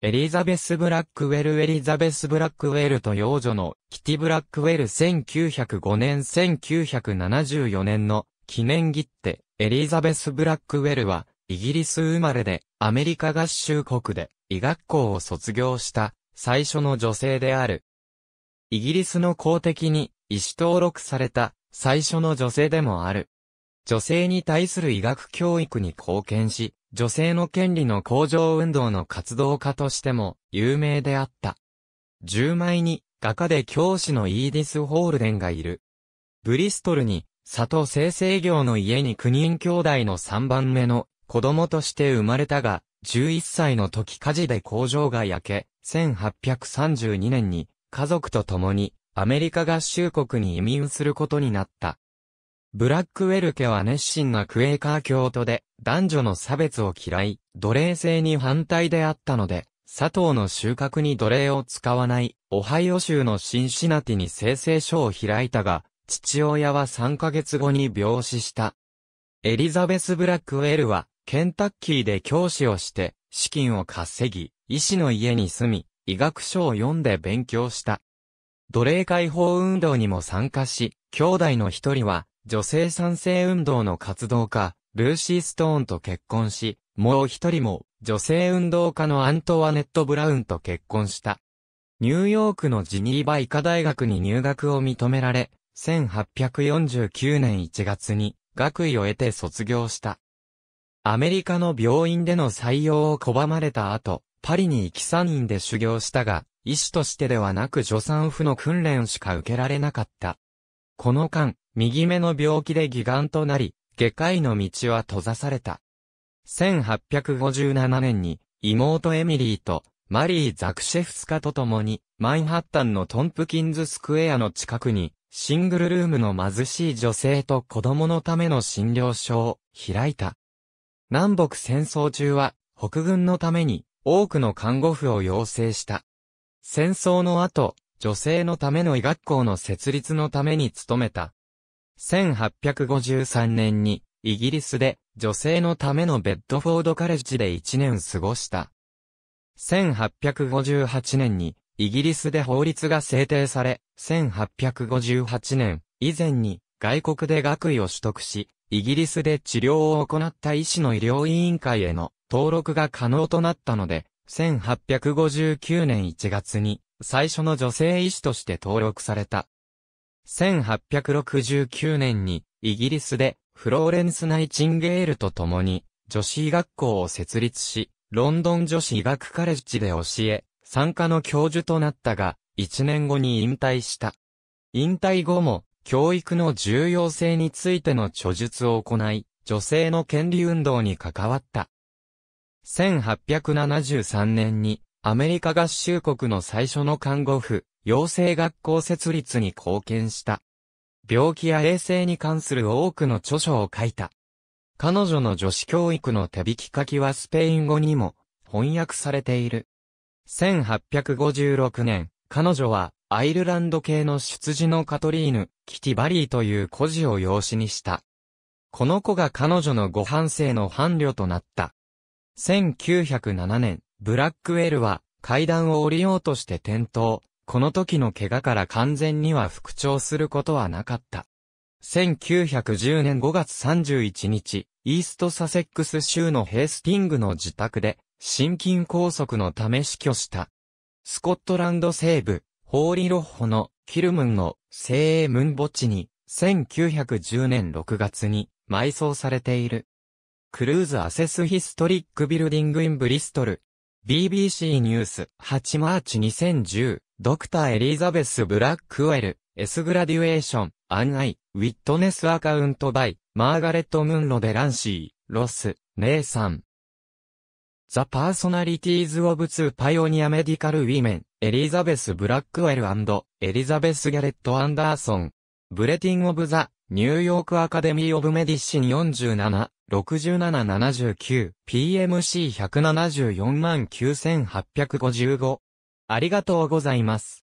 エリザベス・ブラックウェルエリザベス・ブラックウェルと幼女のキティ・ブラックウェル1905年1974年の記念切手エリザベス・ブラックウェルはイギリス生まれでアメリカ合衆国で医学校を卒業した最初の女性である。イギリスの公的に医師登録された最初の女性でもある。女性に対する医学教育に貢献し、女性の権利の向上運動の活動家としても有名であった。10枚に画家で教師のイーディス・ホールデンがいる。ブリストルに佐藤生成業の家に9人兄弟の3番目の子供として生まれたが、11歳の時火事で工場が焼け、1832年に家族と共にアメリカ合衆国に移民することになった。ブラックウェル家は熱心なクエーカー教徒で、男女の差別を嫌い、奴隷制に反対であったので、佐藤の収穫に奴隷を使わない、オハイオ州のシンシナティに生成書を開いたが、父親は3ヶ月後に病死した。エリザベス・ブラックウェルは、ケンタッキーで教師をして、資金を稼ぎ、医師の家に住み、医学書を読んで勉強した。奴隷解放運動にも参加し、兄弟の一人は、女性賛成運動の活動家、ルーシー・ストーンと結婚し、もう一人も、女性運動家のアントワネット・ブラウンと結婚した。ニューヨークのジニーバ医科大学に入学を認められ、1849年1月に学位を得て卒業した。アメリカの病院での採用を拒まれた後、パリに行き3人で修行したが、医師としてではなく助産婦の訓練しか受けられなかった。この間、右目の病気で義眼となり、外科医の道は閉ざされた。1857年に、妹エミリーと、マリー・ザクシェフスカと共に、マンハッタンのトンプキンズスクエアの近くに、シングルルームの貧しい女性と子供のための診療所を開いた。南北戦争中は、北軍のために、多くの看護婦を養成した。戦争の後、女性のための医学校の設立のために努めた。1853年に、イギリスで、女性のためのベッドフォードカレッジで1年過ごした。1858年に、イギリスで法律が制定され、1858年以前に外国で学位を取得し、イギリスで治療を行った医師の医療委員会への登録が可能となったので、1859年1月に最初の女性医師として登録された。1869年にイギリスでフローレンス・ナイチンゲールと共に女子医学校を設立し、ロンドン女子医学カレッジで教え、参加の教授となったが、1年後に引退した。引退後も、教育の重要性についての著述を行い、女性の権利運動に関わった。1873年にアメリカ合衆国の最初の看護婦、養成学校設立に貢献した。病気や衛生に関する多くの著書を書いた。彼女の女子教育の手引き書きはスペイン語にも翻訳されている。1856年、彼女はアイルランド系の出自のカトリーヌ、キティバリーという孤児を養子にした。この子が彼女のご半生の伴侶となった。1907年、ブラックウェルは階段を降りようとして転倒。この時の怪我から完全には復調することはなかった。1910年5月31日、イーストサセックス州のヘースティングの自宅で、心筋梗塞のため死去した。スコットランド西部、ホーリロッホのキルムンの聖鋭ムン墓地に、1910年6月に埋葬されている。クルーズ・アセス・ヒストリック・ビルディング・イン・ブリストル、BBC ニュース8マーチ2010ドクターエリザベス・ブラックウェルエスグラデュエーションアイ、ウィットネスアカウントバイマーガレット・ムンロ・デランシーロス姉さん The Personalities of Two Pioneer Medical Women エリザベス・ブラックウェルエリザベス・ギャレット・アンダーソンブレティン・オブ・ザ・ニューヨーク・アカデミー・オブ・メディシン47 6779、PMC1749,855。ありがとうございます。